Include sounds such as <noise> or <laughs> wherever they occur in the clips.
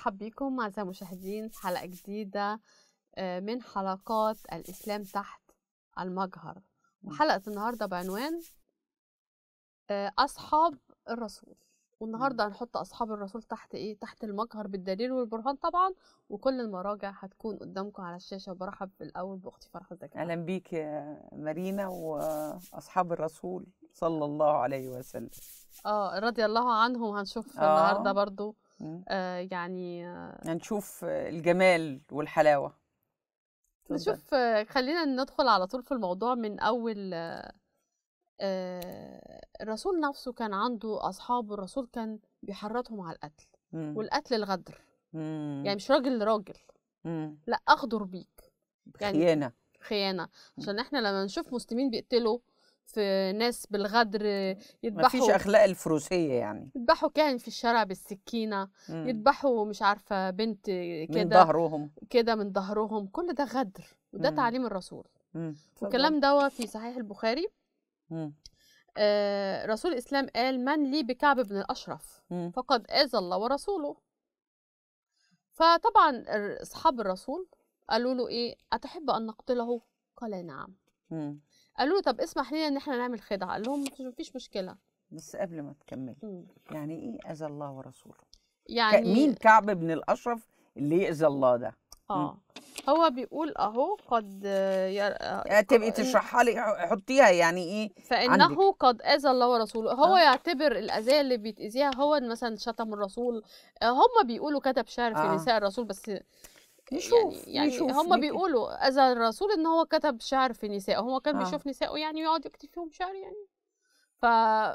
مرحب بكم أعزائي المشاهدين في حلقة جديدة آه، من حلقات الإسلام تحت المجهر وحلقة النهاردة بعنوان آه، أصحاب الرسول والنهاردة هنحط أصحاب الرسول تحت إيه؟ تحت المجهر بالدليل والبرهان طبعا وكل المراجع هتكون قدامكم على الشاشة وبرحب بالأول بأختي فرحة زكي أهلا بيك يا مارينا وأصحاب الرسول صلى الله عليه وسلم اه رضي الله عنهم هنشوف آه. النهارده برضو آه، يعني،, آه، يعني نشوف آه، الجمال والحلاوه نشوف خلينا ندخل على طول في الموضوع من اول الرسول نفسه كان عنده اصحابه الرسول كان بيحرضهم على القتل مم. والقتل الغدر يعني مم. يعني مش راجل لراجل لا اغدر بيك يعني خيانه خيانه عشان احنا لما نشوف مسلمين بيقتلوا في ناس بالغدر يذبحوا مفيش اخلاق الفروسيه يعني يذبحوا كاهن في الشارع بالسكينه مم. يذبحوا مش عارفه بنت كده من ظهرهم كده من ظهرهم كل ده غدر وده مم. تعليم الرسول مم. والكلام ده في صحيح البخاري مم. آه رسول الاسلام قال من لي بكعب بن الاشرف مم. فقد اذى الله ورسوله فطبعا اصحاب الرسول قالوا له ايه اتحب ان نقتله قال نعم مم. قالوا له طب اسمح لنا ان احنا نعمل خدعه قال لهم مفيش مشكله بس قبل ما تكملي يعني ايه اذى الله ورسوله يعني مين كعب بن الاشرف اللي يأذى الله ده اه هو بيقول اهو قد آه، يعني تبقي تشرحها لي حطيها يعني ايه فانه عندك. قد اذى الله ورسوله هو آه. يعتبر الاذيه اللي بيتاذيها هو مثلا شتم الرسول آه، هم بيقولوا كتب شعر في آه. نساء الرسول بس يعني, يعني نشوف هم بيقولوا اذى الرسول ان هو كتب شعر في نسائه هو كان آه. بيشوف نسائه يعني يقعد يكتب فيهم شعر يعني ف...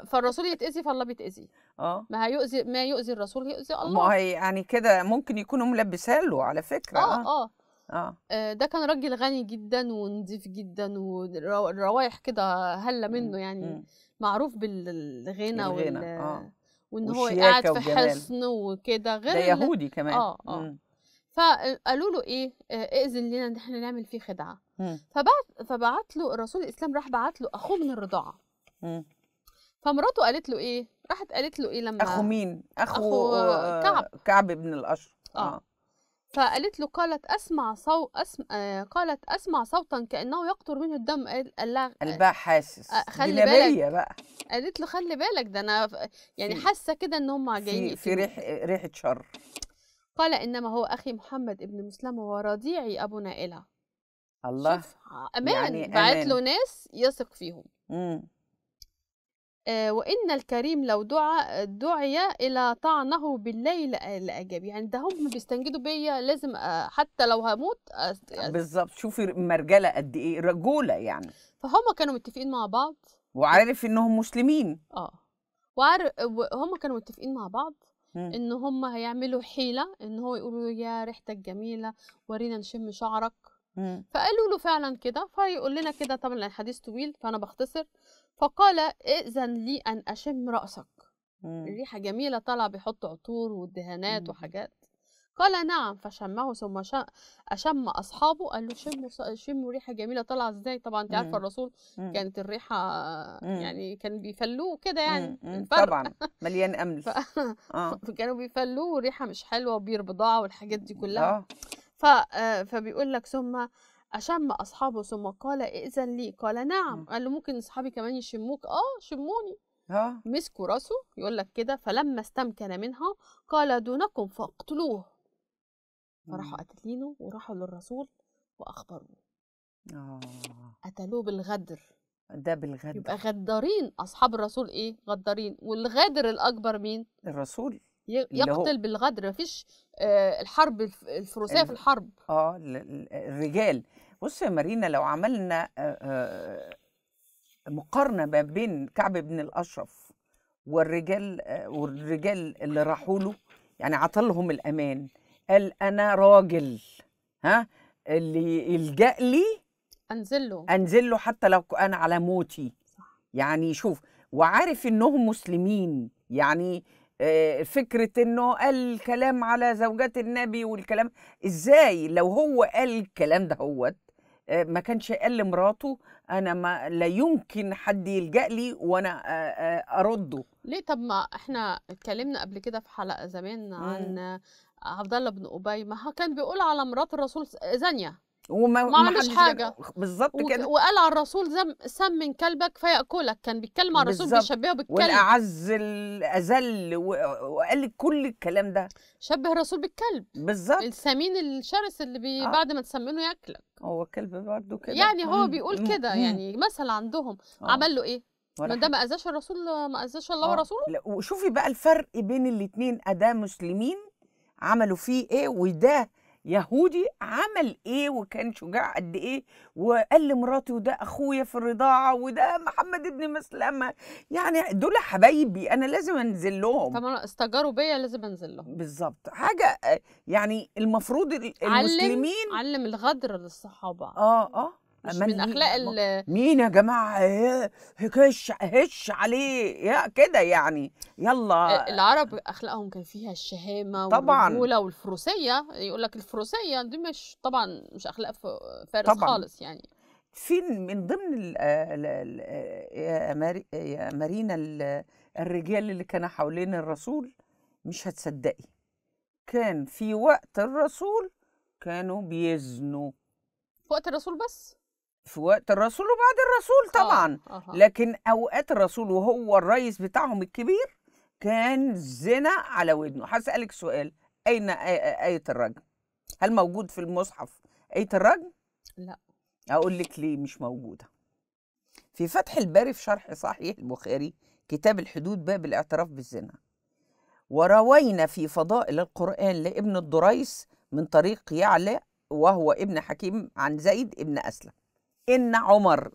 فالرسول يتاذي فالله بيتاذي اه ما هيؤذي ما يؤذي الرسول يؤذي الله ما هي يعني كده ممكن يكونوا ملبسها له على فكره آه،, اه اه, آه. آه. ده كان راجل غني جدا ونضيف جدا والروائح كده هله منه يعني م. معروف بالغنى وال آه. وان هو قاعد في حصن وكده غير ده يهودي كمان اه اه فقالوا له ايه آه، اذن لنا ان احنا نعمل فيه خدعه فبعت فبعت له الرسول الاسلام راح بعت له اخوه من الرضاعه فمراته قالت له ايه راحت قالت له ايه لما اخو مين اخو, أخو آه، كعب كعب بن الاشر آه. آه. فقالت له قالت اسمع صوت أسم... آه قالت اسمع صوتا كانه يقطر منه الدم قال لا قلبها حاسس خلي بالك بقى قالت له خلي بالك ده انا يعني حاسه كده ان هم جايين في, في ريحه ريحه شر قال إنما هو أخي محمد ابن مسلمة ورضيعي أبو نائلة الله شوف أمان يعني بعت له ناس يثق فيهم آه وإن الكريم لو دعى دعي إلى طعنه بالليل لأجاب يعني ده هم بيستنجدوا بيا لازم آه، حتى لو هموت بالظبط شوفي مرجلة قد إيه رجولة يعني فهم كانوا متفقين مع بعض وعارف إنهم مسلمين اه وعارف هم كانوا متفقين مع بعض إمم. ان هم هيعملوا حيله ان هو يقولوا يا ريحتك جميله ورينا نشم شعرك إمم. فقالوا له فعلا كده فيقول لنا كده طبعا الحديث طويل فانا بختصر فقال ائذن لي ان اشم راسك إمم. الريحه جميله طالعه بيحط عطور ودهانات وحاجات قال نعم فشمه ثم أشم أصحابه قال له شموا شموا ريحة جميلة طالعة إزاي طبعا أنت عارفة الرسول كانت الريحة يعني كان بيفلوه كده يعني طبعا <laughs> مليان أمل آه. <laughs> فكانوا بيفلوه ريحة مش حلوة وبير بضاعة والحاجات دي كلها آه. ف... آه، فبيقول لك ثم أشم أصحابه ثم قال إئذن لي قال نعم قال له ممكن أصحابي كمان يشموك آه شموني آه. مسكوا راسه يقول لك كده فلما استمكن منها قال دونكم فاقتلوه فراحوا إمم. قاتلينه وراحوا للرسول واخبروه اه قتلوه بالغدر ده بالغدر يبقى غدارين اصحاب الرسول ايه غدارين والغادر الاكبر مين الرسول يقتل بالغدر مفيش آه الحرب الفروسيه في الحرب اه الرجال بص يا مارينا لو عملنا آه آه مقارنه ما بين كعب بن الاشرف والرجال والرجال اللي راحوا له يعني عطلهم الامان قال انا راجل ها اللي يلجا لي انزل له انزل له حتى لو انا على موتي صح. يعني شوف وعارف انهم مسلمين يعني آه، فكرة انه قال الكلام على زوجات النبي والكلام ازاي لو هو قال الكلام ده هوت آه، ما كانش قال لمراته انا ما لا يمكن حد يلجا لي وانا آه، آه، ارده ليه طب ما احنا اتكلمنا قبل كده في حلقه زمان إمم. عن عبد الله بن ابي ما كان بيقول على مرات الرسول زانيه وما ما عملش حاجه بالظبط كده وقال على الرسول زم سم من كلبك فياكلك كان بيتكلم على الرسول بيشبهه بالكلب والاعز الاذل وقال كل الكلام ده شبه الرسول بالكلب بالظبط السمين الشرس اللي بي آه. بعد ما تسمنه ياكلك هو كلب برضه كده يعني هو بيقول كده يعني مثل عندهم آه. عمل له ايه ما ده ما اذاش الرسول ما اذاش الله آه. ورسوله وشوفي بقى الفرق بين الاثنين اداه مسلمين عملوا فيه ايه وده يهودي عمل ايه وكان شجاع قد ايه وقال لمراته ده اخويا في الرضاعه وده محمد ابن مسلمه يعني دول حبايبي انا لازم انزل لهم طب استجاروا بيا لازم انزل لهم بالظبط حاجه آه، يعني المفروض المسلمين علم, علم الغدر للصحابه اه اه مش من اخلاق ال مين يا جماعه هش هش عليه يا كده يعني يلا العرب اخلاقهم كان فيها الشهامه طبعا والرجوله والفروسيه يقول لك الفروسيه دي مش طبعا مش اخلاق فارس طبعا. خالص يعني في من ضمن ال الـ آه، الـ آه، يا, ماري يا مارينا الرجال اللي كانوا حوالين الرسول مش هتصدقي كان في وقت الرسول كانوا بيزنوا وقت الرسول بس في وقت الرسول وبعد الرسول آه، طبعا آه. آه. لكن اوقات الرسول وهو الرئيس بتاعهم الكبير كان زنا على ودنه هسالك سؤال اين ايه الرجم هل موجود في المصحف ايه الرجم لا اقول لك ليه مش موجوده في فتح الباري في شرح صحيح البخاري كتاب الحدود باب الاعتراف بالزنا وروينا في فضائل القرآن لابن الدريس من طريق يعلى وهو ابن حكيم عن زيد ابن أسلم إن عمر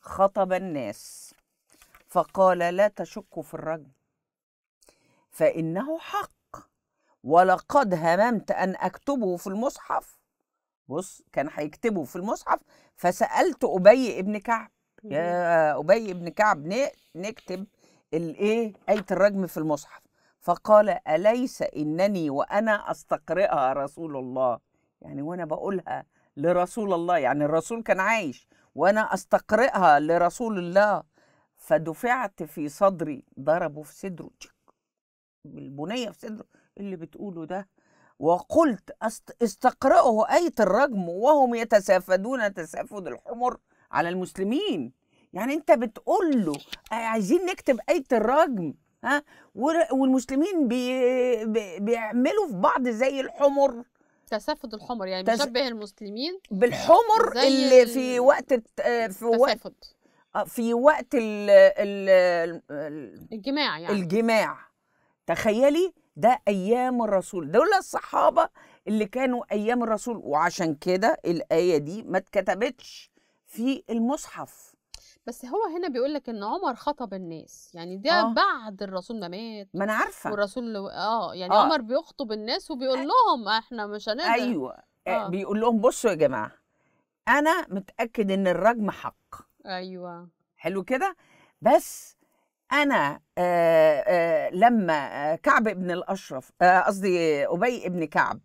خطب الناس فقال لا تشكوا في الرجل فإنه حق ولقد هممت أن أكتبه في المصحف بص كان هيكتبه في المصحف فسألت أبي ابن كعب يا أبي ابن كعب نكتب الإيه آية الرجم في المصحف فقال أليس إنني وأنا أستقرئها رسول الله يعني وأنا بقولها لرسول الله يعني الرسول كان عايش وأنا أستقرئها لرسول الله فدفعت في صدري ضربه في صدره بالبنية في صدره اللي بتقوله ده وقلت استقرئه آية الرجم وهم يتسافدون تسافد الحمر على المسلمين يعني انت بتقول له آه، عايزين نكتب آية الرجم ها والمسلمين بي بيعملوا في بعض زي الحمر التسافد الحمر يعني تس... بيشبه المسلمين بالحمر اللي في وقت الت... آه، في وقت آه، في وقت ال... ال... ال... الجماع يعني الجماع تخيلي ده ايام الرسول دول الصحابه اللي كانوا ايام الرسول وعشان كده الايه دي ما اتكتبتش في المصحف بس هو هنا بيقول لك ان عمر خطب الناس يعني ده آه. بعد الرسول ما مات ما انا عارفه والرسول اه يعني آه. عمر بيخطب الناس وبيقول لهم احنا مش هنقدر ايوه آه،, آه. بيقول لهم بصوا يا جماعه انا متاكد ان الرجم حق ايوه حلو كده بس انا آآ آه، آآ آه، لما كعب ابن الاشرف قصدي ابي ابن كعب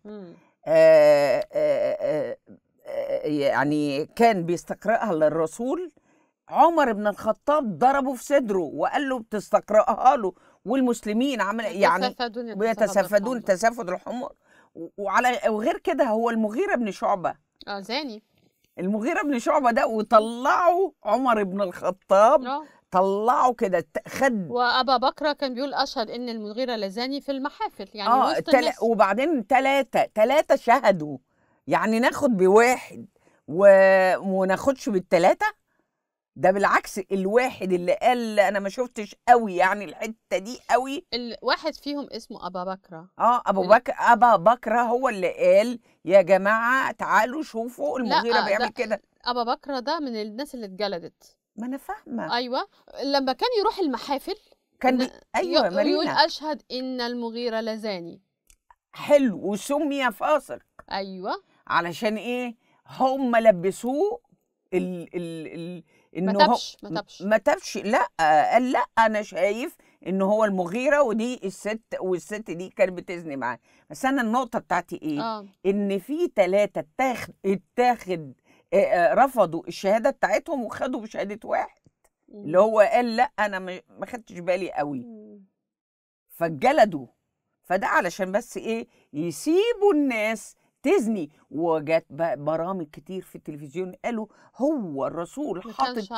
آآ يعني كان بيستقرئها للرسول عمر بن الخطاب ضربه في صدره وقال له بتستقرأها له والمسلمين عمل إيه؟ يعني بيتسفدون تسفد الحمر وعلى وغير كده هو المغيرة بن شعبة اه زاني المغيرة بن شعبة ده وطلعوا عمر بن الخطاب أوه. طلعوا كده خد وابا بكر كان بيقول اشهد ان المغيره لزاني في المحافل يعني آه وسط تل... الناس. وبعدين ثلاثه ثلاثه شهدوا يعني ناخد بواحد و... وناخدش بالثلاثه ده بالعكس الواحد اللي قال انا ما شفتش قوي يعني الحته دي قوي الواحد فيهم اسمه ابا بكره اه ابو بكر ابا بكره هو اللي قال يا جماعه تعالوا شوفوا المغيره بيعمل كده ابا بكره ده من الناس اللي اتجلدت ما انا فاهمه ايوه لما كان يروح المحافل كان بي... ايوه يقول مارينا يقول اشهد ان المغيره لزاني حلو وسمي فاسق ايوه علشان ايه هم لبسوه ال ال ال انه ما تبش ما تبش ما لا قال لا انا شايف ان هو المغيره ودي الست والست دي كانت بتزني معاه بس انا النقطه بتاعتي ايه آه. ان في ثلاثه اتاخد اتاخد رفضوا الشهاده بتاعتهم وخدوا بشهاده واحد اللي هو قال لا انا ما خدتش بالي قوي فجلدوا فده علشان بس ايه يسيبوا الناس ديزني وجت برامج كتير في التلفزيون قالوا هو الرسول حاطط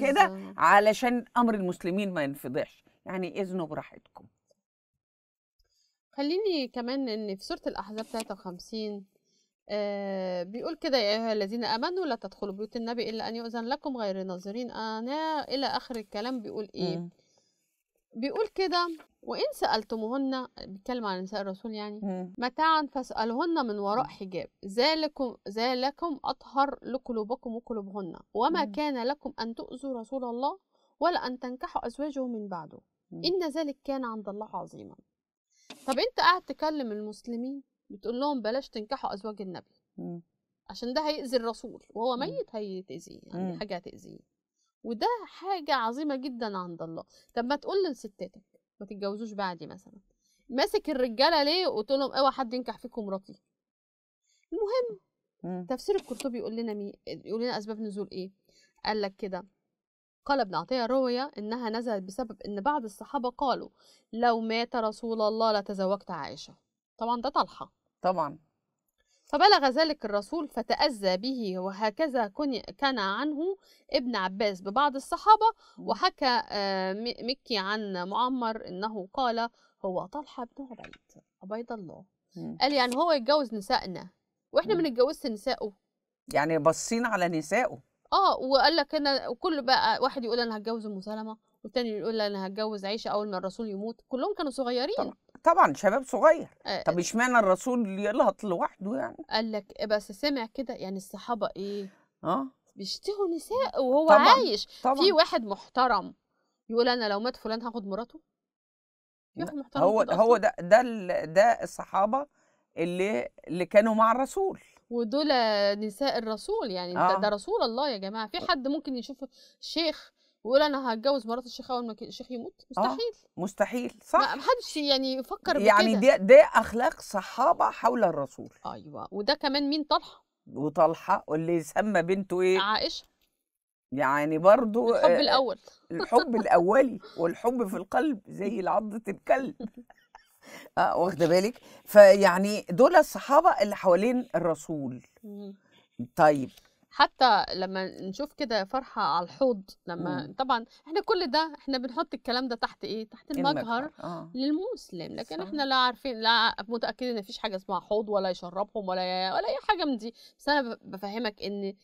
كده علشان امر المسلمين ما ينفضحش يعني اذنوا براحتكم خليني كمان ان في سوره الاحزاب 53 آه بيقول كده يا ايها الذين امنوا لا تدخلوا بيوت النبي الا ان يؤذن لكم غير ناظرين انا آه، الى اخر الكلام بيقول ايه م. بيقول كده وإن سألتموهن بيتكلم عن نساء الرسول يعني متاعا فاسألهن من وراء حجاب ذلكم ذلكم أطهر لقلوبكم وقلوبهن وما مم. كان لكم أن تؤذوا رسول الله ولا أن تنكحوا أزواجه من بعده مم. إن ذلك كان عند الله عظيما طب أنت قاعد تكلم المسلمين بتقول لهم بلاش تنكحوا أزواج النبي مم. عشان ده هيأذي الرسول وهو ميت هيتأذيه يعني حاجة هتأذيه وده حاجة عظيمة جدا عند الله طب ما تقول لستاتك ما تتجوزوش بعدي مثلا ماسك الرجالة ليه وقلت لهم اوعى حد ينكح فيكم مراتي المهم إمم. تفسير القرطبي يقول لنا مي... يقول لنا اسباب نزول ايه قال لك كده قال ابن عطية روية انها نزلت بسبب ان بعض الصحابة قالوا لو مات رسول الله لتزوجت عائشة طبعا ده طلحة طبعا فبلغ ذلك الرسول فتأذى به وهكذا كان عنه ابن عباس ببعض الصحابة وحكى آه، مكي عن معمر أنه قال هو طلحة بن عبيد عبيد الله قال يعني هو يتجوز نسائنا واحنا ما نتجوزش نسائه يعني باصين على نسائه اه وقال لك انا وكل بقى واحد يقول انا هتجوز ام سلمه والتاني يقول انا هتجوز عيشه اول ما الرسول يموت كلهم كانوا صغيرين طبعا. طبعا شباب صغير آه, آه، طب اشمعنى الرسول يلهط لوحده يعني قال لك إيه بس سمع كده يعني الصحابه ايه اه بيشتهوا نساء وهو طبعًا عايش طبعًا في واحد محترم يقول انا لو مات فلان هاخد مراته محترم هو هو ده ده ده الصحابه اللي اللي كانوا مع الرسول ودول نساء الرسول يعني آه. ده, ده رسول الله يا جماعه في حد ممكن يشوف شيخ ويقول انا هتجوز مرات الشيخ اول ما الشيخ يموت آه، مستحيل آه مستحيل صح ما حدش يعني يفكر يعني دي دي اخلاق صحابه حول الرسول ايوه وده كمان مين طلحه وطلحه واللي سمى بنته ايه عائشه يعني برضو الحب آه، الاول الحب الاولي والحب في القلب زي عضه الكلب <laughs> اه واخده بالك فيعني دول الصحابه اللي حوالين الرسول طيب حتى لما نشوف كده فرحه على الحوض لما مم. طبعا احنا كل ده احنا بنحط الكلام ده تحت ايه تحت المجهر آه. للمسلم لكن صح. احنا لا عارفين لا متاكدين ان فيش حاجه اسمها حوض ولا يشربهم ولا ولا اي حاجه من دي بس انا بفهمك ان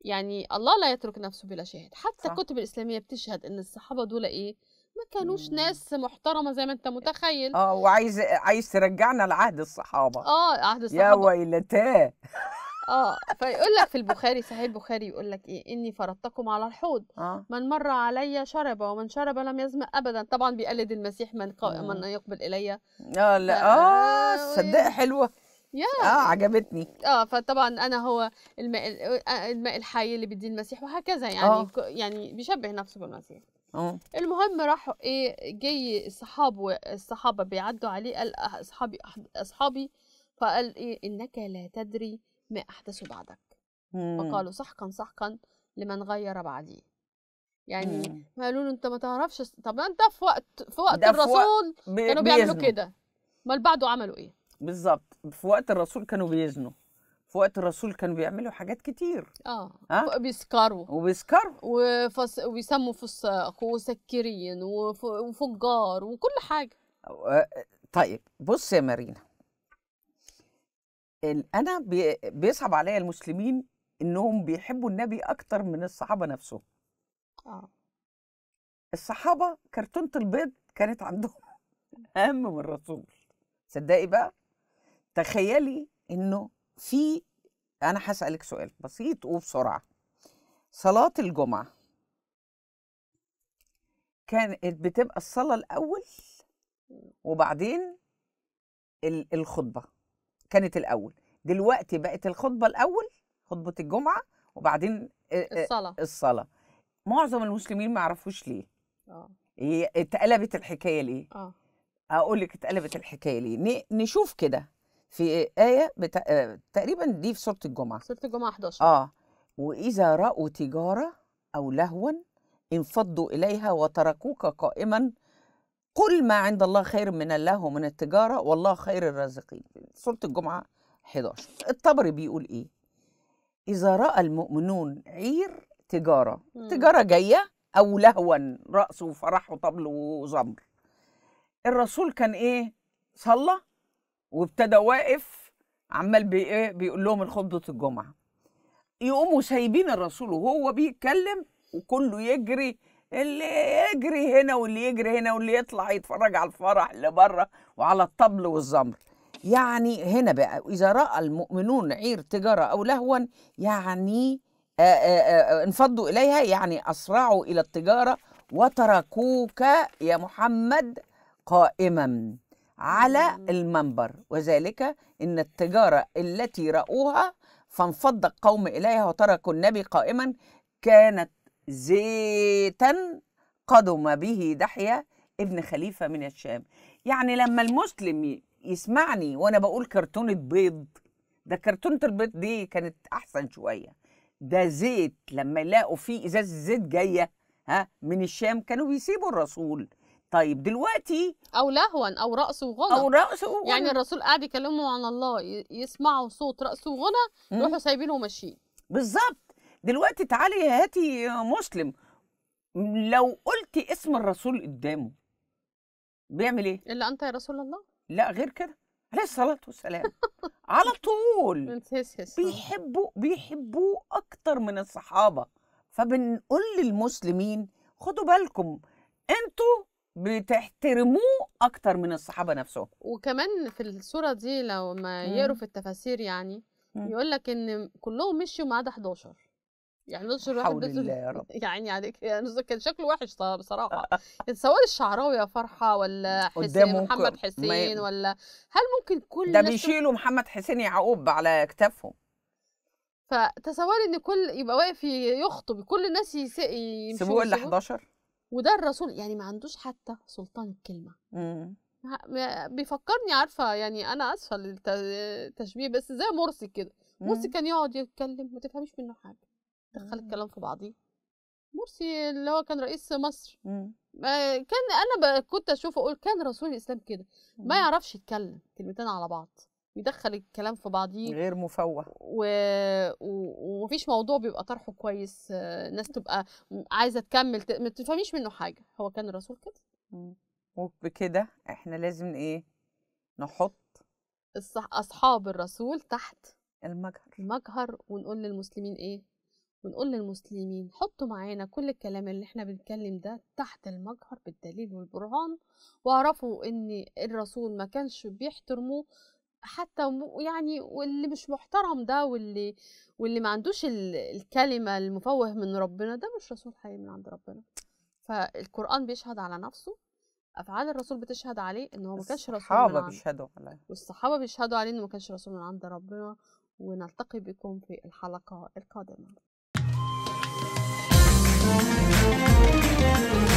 يعني الله لا يترك نفسه بلا شاهد حتى صح. الكتب الاسلاميه بتشهد ان الصحابه دول ايه ما كانوش مم. ناس محترمه زي ما انت متخيل اه وعايز عايز ترجعنا لعهد الصحابه اه عهد الصحابه يا ويلتاه اه فيقول لك في البخاري صحيح البخاري يقول لك ايه اني فرضتكم على الحوض آه. من مر علي شرب ومن شرب لم يزم ابدا طبعا بيقلد المسيح من قا... من يقبل الي اه لا اه صدق حلوه يا اه عجبتني اه فطبعا انا هو الماء الماء الحي اللي بيديه المسيح وهكذا يعني آه. يعني بيشبه نفسه بالمسيح أوه. المهم راحوا ايه جاي الصحاب الصحابه بيعدوا عليه قال اصحابي اصحابي فقال ايه انك لا تدري ما أحدث بعدك مم. وقالوا سحقا سحقا لمن غير بعدي يعني مم. قالوا له انت ما تعرفش طب انت في وقت في وقت الرسول في ب... كانوا بيعملوا كده ما بعده عملوا ايه بالظبط في وقت الرسول كانوا بيزنوا في وقت الرسول كانوا بيعملوا حاجات كتير اه ها؟ بيسكروا وبيسكروا وفس... ويسموا فساق وسكرين وف... وفجار وكل حاجه طيب بص يا مارينا انا بي بيصعب عليا المسلمين انهم بيحبوا النبي اكتر من الصحابه نفسهم اه الصحابه كرتونه البيض كانت عندهم <laughs> اهم من الرسول صدقي بقى تخيلي انه في انا هسالك سؤال بسيط وبسرعه صلاه الجمعه كانت بتبقى الصلاه الاول وبعدين الخطبه كانت الاول دلوقتي بقت الخطبه الاول خطبه الجمعه وبعدين الصلاه الصلاه معظم المسلمين ما يعرفوش ليه اه اتقلبت الحكايه ليه اه اقول لك اتقلبت الحكايه ليه نشوف كده في ايه بتا... آه، تقريبا دي في سوره الجمعه سوره الجمعه 11 اه واذا راوا تجاره او لهوا انفضوا اليها وتركوك قائما قل ما عند الله خير من الله ومن التجارة والله خير الرازقين سورة الجمعة 11 الطبري بيقول إيه إذا رأى المؤمنون عير تجارة مم. تجارة جاية أو لهوا رأس وفرح وطبل وزمر الرسول كان إيه صلى وابتدى واقف عمال بي إيه بيقول لهم الخطبة الجمعة يقوموا سايبين الرسول وهو بيتكلم وكله يجري اللي يجري هنا واللي يجري هنا واللي يطلع يتفرج على الفرح اللي بره وعلى الطبل والزمر يعني هنا بقى إذا رأى المؤمنون عير تجارة أو لهوا يعني آه، آه، آه، انفضوا إليها يعني أسرعوا إلى التجارة وتركوك يا محمد قائما على المنبر وذلك إن التجارة التي رأوها فانفض القوم إليها وتركوا النبي قائما كانت زيتا قدم به دحية ابن خليفة من الشام يعني لما المسلم يسمعني وأنا بقول كرتونة بيض ده كرتونة البيض دي كانت أحسن شوية ده زيت لما يلاقوا فيه إزازة زيت جاية ها من الشام كانوا بيسيبوا الرسول طيب دلوقتي او لهوا او رأسه وغنى او رأسه وغنى يعني الرسول قاعد يكلمهم عن الله يسمعوا صوت رأسه وغنى يروحوا سايبينه وماشيين بالظبط دلوقتي تعالي هاتي مسلم لو قلتي اسم الرسول قدامه بيعمل ايه؟ الا انت يا رسول الله لا غير كده عليه الصلاة والسلام على طول <laughs> بيحبوا بيحبوه أكتر من الصحابة فبنقول للمسلمين خدوا بالكم انتوا بتحترموه أكتر من الصحابة نفسهم وكمان في الصورة دي لو ما يقروا في التفاسير يعني يقول لك إن كلهم مشوا ما عدا 11 يعني نصر واحد حول الله يا <laughs> رب يعني عليك يعني, يعني كان شكله وحش بصراحه آه، آه. يعني سواء الشعراوي يا فرحه ولا حسين محمد حسين ولا هل ممكن كل ده بيشيلوا محمد حسين يعقوب على كتافهم فتساوالي ان كل يبقى واقف يخطب كل الناس يمشوا سيبوه ال 11 وده الرسول يعني ما عندوش حتى سلطان الكلمه امم بيفكرني عارفه يعني انا اسفه للتشبيه بس زي مرسي كده مرسي إمم. كان يقعد يتكلم ما تفهميش منه حاجه دخل الكلام في بعضيه مرسي اللي هو كان رئيس مصر كان انا كنت اشوفه اقول كان رسول الاسلام كده ما يعرفش يتكلم كلمتين على بعض يدخل الكلام في بعضيه غير مفوه و... و... ومفيش موضوع بيبقى طرحه كويس الناس تبقى عايزه تكمل ت... ما تفهميش منه حاجه هو كان الرسول كده وبكده احنا لازم ايه نحط الصح... اصحاب الرسول تحت المجهر المجهر ونقول للمسلمين ايه ونقول للمسلمين حطوا معانا كل الكلام اللي احنا بنتكلم ده تحت المجهر بالدليل والبرهان واعرفوا ان الرسول ما كانش بيحترموه حتى يعني واللي مش محترم ده واللي واللي ما عندوش الكلمه المفوه من ربنا ده مش رسول حقيقي من عند ربنا فالقران بيشهد على نفسه افعال الرسول بتشهد عليه ان هو ما كانش رسول الصحابه بيشهدوا عليه والصحابه بيشهدوا عليه انه ما كانش رسول من عند ربنا ونلتقي بكم في الحلقه القادمه again.